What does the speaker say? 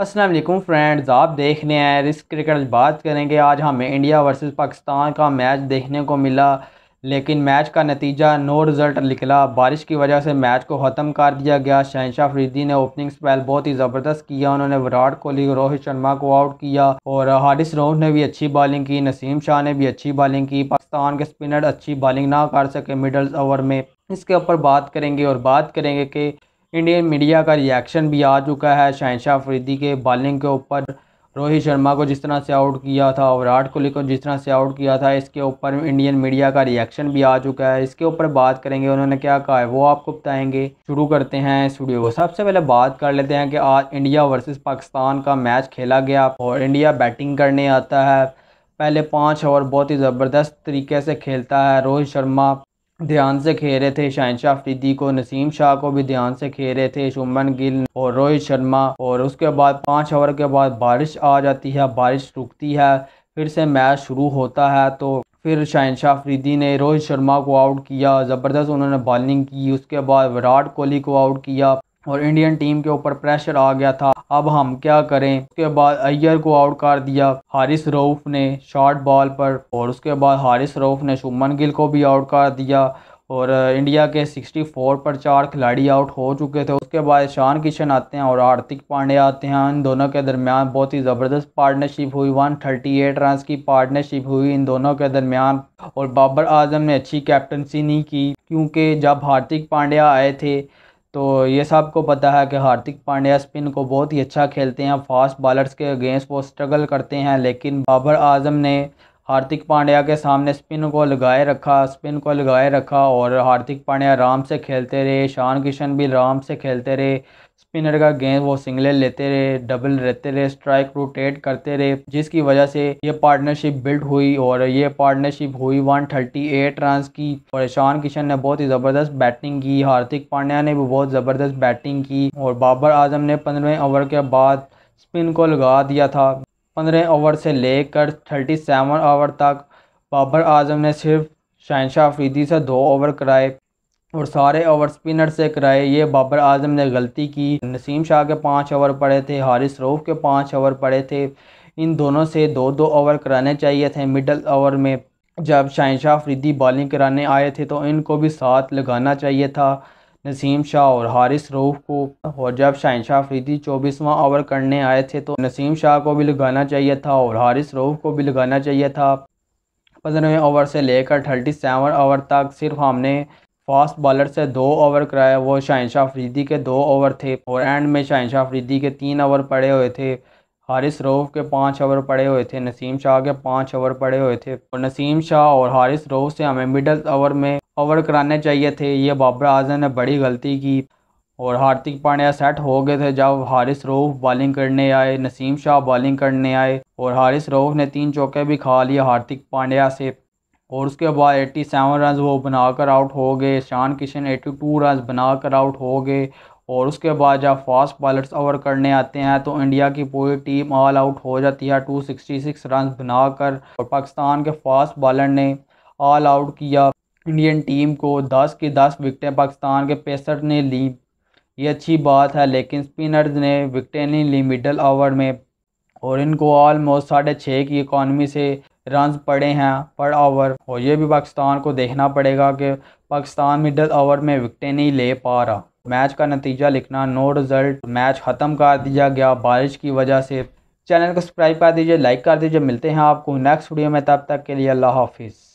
Aslam friends आप देख रहे हैं रिस्क क्रिकेट बात करेंगे आज हमें इंडिया वर्सेस पाकिस्तान का मैच देखने को मिला लेकिन मैच का नतीजा नो रिज़ल्ट निकला बारिश की वजह से मैच को ख़त्म कर दिया गया शहनशाह फ्रीदी ने ओपनिंग स्पेल बहुत ही ज़बरदस्त किया उन्होंने विराट कोहली रोहित शर्मा को आउट किया और हारिस रोह ने भी अच्छी बॉलिंग की नसीम शाह ने भी अच्छी बॉलिंग की पाकिस्तान के स्पिनर अच्छी बॉलिंग ना कर सके मिडल्स ओवर में इसके ऊपर बात करेंगे और बात करेंगे कि इंडियन मीडिया का रिएक्शन भी आ चुका है शहनशाह अफरीदी के बॉलिंग के ऊपर रोहित शर्मा को जिस तरह से आउट किया था विराट कोहली को जिस तरह से आउट किया था इसके ऊपर इंडियन मीडिया का रिएक्शन भी आ चुका है इसके ऊपर बात करेंगे उन्होंने क्या कहा है वो आपको बताएंगे शुरू करते हैं इस वीडियो को सबसे पहले बात कर लेते हैं कि आज इंडिया वर्सेस पाकिस्तान का मैच खेला गया और इंडिया बैटिंग करने आता है पहले पाँच ओवर बहुत ही ज़बरदस्त तरीके से खेलता है रोहित शर्मा ध्यान से खेले थे शाहिशाह अफरीदी को नसीम शाह को भी ध्यान से खेले थे शुमन गिल और रोहित शर्मा और उसके बाद पाँच ओवर के बाद बारिश आ जाती है बारिश रुकती है फिर से मैच शुरू होता है तो फिर शाहिशाह अफरीदी ने रोहित शर्मा को आउट किया ज़बरदस्त उन्होंने बॉलिंग की उसके बाद विराट कोहली को आउट किया और इंडियन टीम के ऊपर प्रेशर आ गया था अब हम क्या करें उसके बाद अय्यर को आउट कर दिया हारिस रऊफ ने शॉर्ट बॉल पर और उसके बाद हारिस रऊफ ने शुमन गिल को भी आउट कर दिया और इंडिया के 64 पर चार खिलाड़ी आउट हो चुके थे उसके बाद ईशान किशन आते हैं और हार्दिक पांडे आते हैं इन दोनों के दरमियान बहुत ही ज़बरदस्त पार्टनरशिप हुई 138 रन की पार्टनरशिप हुई इन दोनों के दरमियान और बाबर आजम ने अच्छी कैप्टनसी नहीं की क्योंकि जब हार्दिक पांड्या आए थे तो ये सबको पता है कि हार्दिक पांड्या स्पिन को बहुत ही अच्छा खेलते हैं फास्ट बॉलर्स के अगेंस्ट वो स्ट्रगल करते हैं लेकिन बाबर आजम ने हार्दिक पांड्या के सामने स्पिन को लगाए रखा स्पिन को लगाए रखा और हार्दिक पांड्या आराम से खेलते रहे शान किशन भी आराम से खेलते रहे स्पिनर का गेंद वो सिंगल लेते रहे डबल रहते रहे स्ट्राइक रोटेट करते रहे जिसकी वजह से ये पार्टनरशिप बिल्ड हुई और ये पार्टनरशिप हुई 138 रन की और ईशान किशन ने बहुत ही ज़बरदस्त बैटिंग की हार्दिक पांड्या ने भी बहुत ज़बरदस्त बैटिंग की और बाबर आजम ने पंद्रहवें ओवर के बाद स्पिन को लगा दिया था पंद्रह ओवर से लेकर थर्टी सेवन ओवर तक बाबर आजम ने सिर्फ शहनशाह अफरीदी से दो ओवर कराए और सारे ओवर स्पिनर से कराए ये बाबर आजम ने गलती की नसीम शाह के पाँच ओवर पड़े थे हारिस रऊफ़ के पाँच ओवर पड़े थे इन दोनों से दो दो ओवर कराने चाहिए थे मिडल ओवर में जब शहनशाह अफरीदी बॉलिंग कराने आए थे तो इनको भी साथ लगाना चाहिए था नसीम शाह और हारिस रूफ़ को और जब शाहशाह अफरीदी चौबीसवां ओवर करने आए थे तो नसीम शाह को भी लगाना चाहिए था और हारिस रूफ़ को भी लगाना चाहिए था पंद्रहवें ओवर से लेकर थर्टी सेवन ओवर तक सिर्फ हमने फास्ट बॉलर से दो ओवर कराया वो शाहशाह अफरीदी के दो ओवर थे और एंड में शाहशाह अफरीदी के तीन ओवर पड़े हुए थे हारिस रऊफ़ के पाँच ओवर पड़े हुए थे नसीम शाह के पाँच ओवर पड़े हुए थे और नसीम शाह और हारिस रऊफ़ से हमें मिडल ओवर में ओवर कराने चाहिए थे ये बाबर आजम ने बड़ी गलती की और हार्दिक पांड्या सेट हो गए थे जब हारिस रऊफ़ बॉलिंग करने आए नसीम शाह बॉलिंग करने आए और हारिस रऊफ़ ने तीन चौके भी खा लिए हार्दिक पांड्या से और उसके बाद एट्टी सेवन रन वो बनाकर आउट हो गए Ishan Kishan eighty two run बनाकर आउट हो गए और उसके बाद जब फास्ट बॉलर्स ओवर करने आते हैं तो इंडिया की पूरी टीम ऑल आउट हो जाती है 266 रन बनाकर और पाकिस्तान के फास्ट बॉलर ने ऑल आउट किया इंडियन टीम को 10 की 10 विकटें पाकिस्तान के पेसर ने ली ये अच्छी बात है लेकिन स्पिनर्स ने विकटें नहीं ली मिडल ओवर में और इनको ऑलमोस्ट साढ़े छः की इकॉनमी से रन पड़े हैं पर ओवर और ये भी पाकिस्तान को देखना पड़ेगा कि पाकिस्तान मिडल ओवर में विकटें नहीं ले पा रहा मैच का नतीजा लिखना नो रिज़ल्ट मैच ख़त्म कर दिया गया बारिश की वजह से चैनल को सब्सक्राइब कर दीजिए लाइक कर दीजिए मिलते हैं आपको नेक्स्ट वीडियो में तब तक के लिए अल्लाह हाफिज़